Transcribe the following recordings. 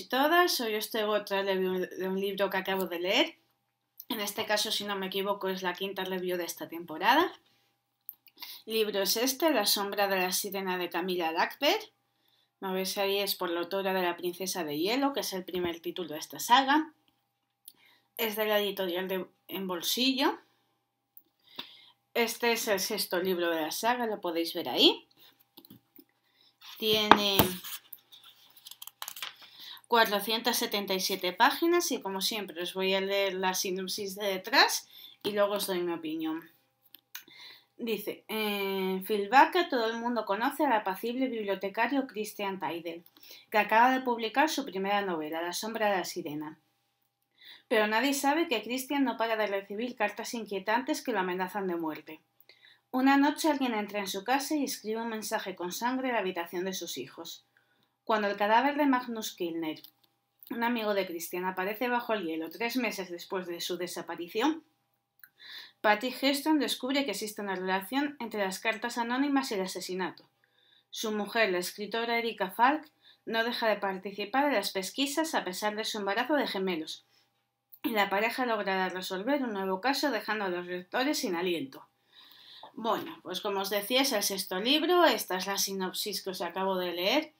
y todas, hoy os traigo otra review de un libro que acabo de leer. En este caso, si no me equivoco, es la quinta review de esta temporada. El libro es este, La sombra de la sirena de Camila Lackberg. No veis ahí es por la autora de La princesa de hielo, que es el primer título de esta saga. Es de la editorial de En Bolsillo. Este es el sexto libro de la saga, lo podéis ver ahí. Tiene 477 páginas y como siempre os voy a leer la sinopsis de detrás y luego os doy mi opinión. Dice, en eh, Filbaca todo el mundo conoce al apacible bibliotecario Christian Teidel, que acaba de publicar su primera novela, La sombra de la sirena. Pero nadie sabe que Christian no para de recibir cartas inquietantes que lo amenazan de muerte. Una noche alguien entra en su casa y escribe un mensaje con sangre en la habitación de sus hijos. Cuando el cadáver de Magnus Kilner, un amigo de Christian, aparece bajo el hielo tres meses después de su desaparición, Patty Heston descubre que existe una relación entre las cartas anónimas y el asesinato. Su mujer, la escritora Erika Falk, no deja de participar en las pesquisas a pesar de su embarazo de gemelos, y la pareja logrará resolver un nuevo caso dejando a los lectores sin aliento. Bueno, pues como os decía, es el sexto libro, esta es la sinopsis que os acabo de leer.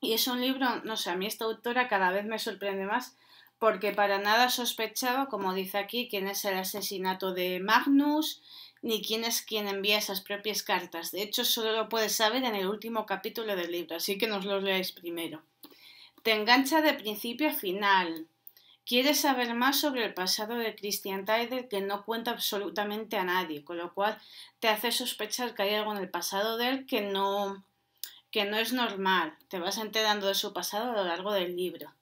Y es un libro, no sé, a mí esta autora cada vez me sorprende más porque para nada sospechaba, como dice aquí, quién es el asesinato de Magnus, ni quién es quien envía esas propias cartas. De hecho, solo lo puedes saber en el último capítulo del libro, así que nos lo leáis primero. Te engancha de principio a final. Quieres saber más sobre el pasado de Christian Tyler que no cuenta absolutamente a nadie, con lo cual te hace sospechar que hay algo en el pasado de él que no, que no es normal, te vas enterando de su pasado a lo largo del libro.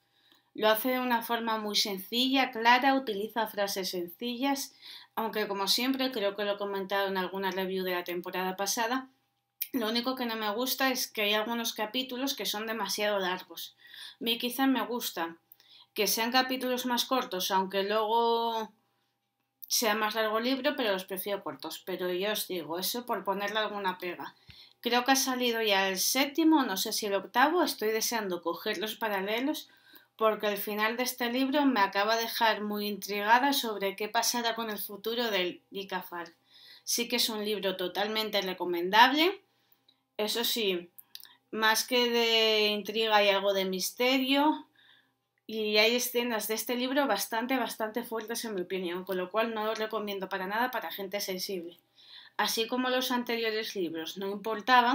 Lo hace de una forma muy sencilla, clara, utiliza frases sencillas, aunque como siempre, creo que lo he comentado en alguna review de la temporada pasada, lo único que no me gusta es que hay algunos capítulos que son demasiado largos. mí quizá me gusta que sean capítulos más cortos, aunque luego sea más largo el libro, pero los prefiero cortos. Pero yo os digo, eso por ponerle alguna pega. Creo que ha salido ya el séptimo, no sé si el octavo, estoy deseando coger los paralelos porque el final de este libro me acaba de dejar muy intrigada sobre qué pasará con el futuro del Icafar. Sí que es un libro totalmente recomendable, eso sí, más que de intriga hay algo de misterio y hay escenas de este libro bastante, bastante fuertes en mi opinión, con lo cual no lo recomiendo para nada para gente sensible. Así como los anteriores libros no importaba,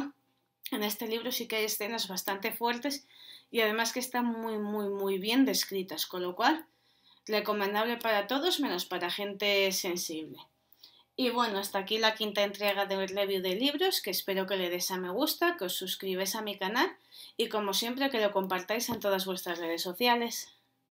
en este libro sí que hay escenas bastante fuertes y además que están muy, muy, muy bien descritas, con lo cual recomendable para todos menos para gente sensible. Y bueno, hasta aquí la quinta entrega de review de libros, que espero que le des a me gusta, que os suscribáis a mi canal y como siempre que lo compartáis en todas vuestras redes sociales.